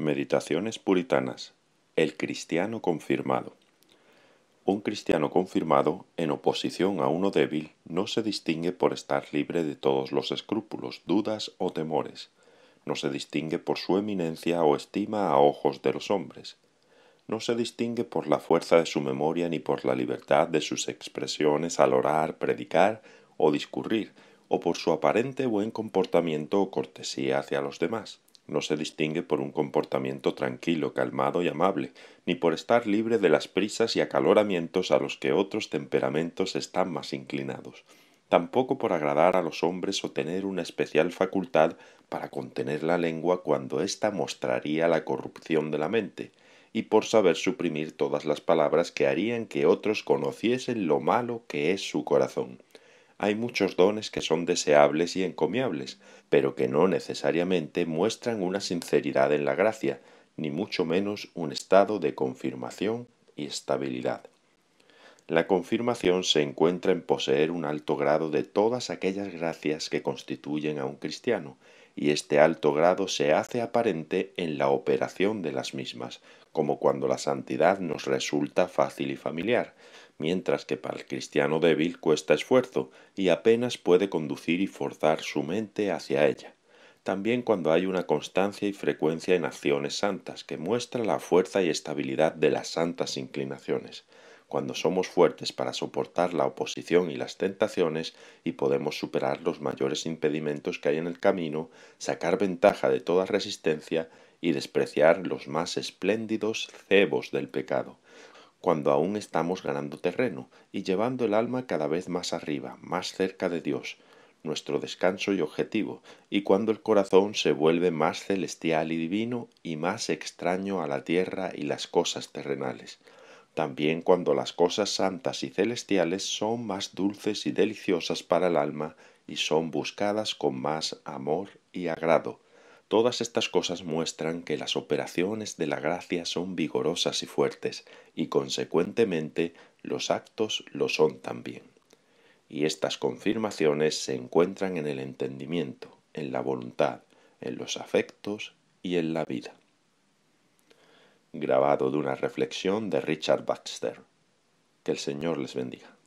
Meditaciones Puritanas. El cristiano confirmado. Un cristiano confirmado, en oposición a uno débil, no se distingue por estar libre de todos los escrúpulos, dudas o temores. No se distingue por su eminencia o estima a ojos de los hombres. No se distingue por la fuerza de su memoria ni por la libertad de sus expresiones al orar, predicar o discurrir, o por su aparente buen comportamiento o cortesía hacia los demás no se distingue por un comportamiento tranquilo, calmado y amable, ni por estar libre de las prisas y acaloramientos a los que otros temperamentos están más inclinados, tampoco por agradar a los hombres o tener una especial facultad para contener la lengua cuando ésta mostraría la corrupción de la mente, y por saber suprimir todas las palabras que harían que otros conociesen lo malo que es su corazón hay muchos dones que son deseables y encomiables, pero que no necesariamente muestran una sinceridad en la gracia, ni mucho menos un estado de confirmación y estabilidad. La confirmación se encuentra en poseer un alto grado de todas aquellas gracias que constituyen a un cristiano, y este alto grado se hace aparente en la operación de las mismas, como cuando la santidad nos resulta fácil y familiar, mientras que para el cristiano débil cuesta esfuerzo y apenas puede conducir y forzar su mente hacia ella. También cuando hay una constancia y frecuencia en acciones santas que muestra la fuerza y estabilidad de las santas inclinaciones cuando somos fuertes para soportar la oposición y las tentaciones y podemos superar los mayores impedimentos que hay en el camino, sacar ventaja de toda resistencia y despreciar los más espléndidos cebos del pecado, cuando aún estamos ganando terreno y llevando el alma cada vez más arriba, más cerca de Dios, nuestro descanso y objetivo, y cuando el corazón se vuelve más celestial y divino y más extraño a la tierra y las cosas terrenales también cuando las cosas santas y celestiales son más dulces y deliciosas para el alma y son buscadas con más amor y agrado. Todas estas cosas muestran que las operaciones de la gracia son vigorosas y fuertes, y consecuentemente los actos lo son también. Y estas confirmaciones se encuentran en el entendimiento, en la voluntad, en los afectos y en la vida grabado de una reflexión de Richard Baxter. Que el Señor les bendiga.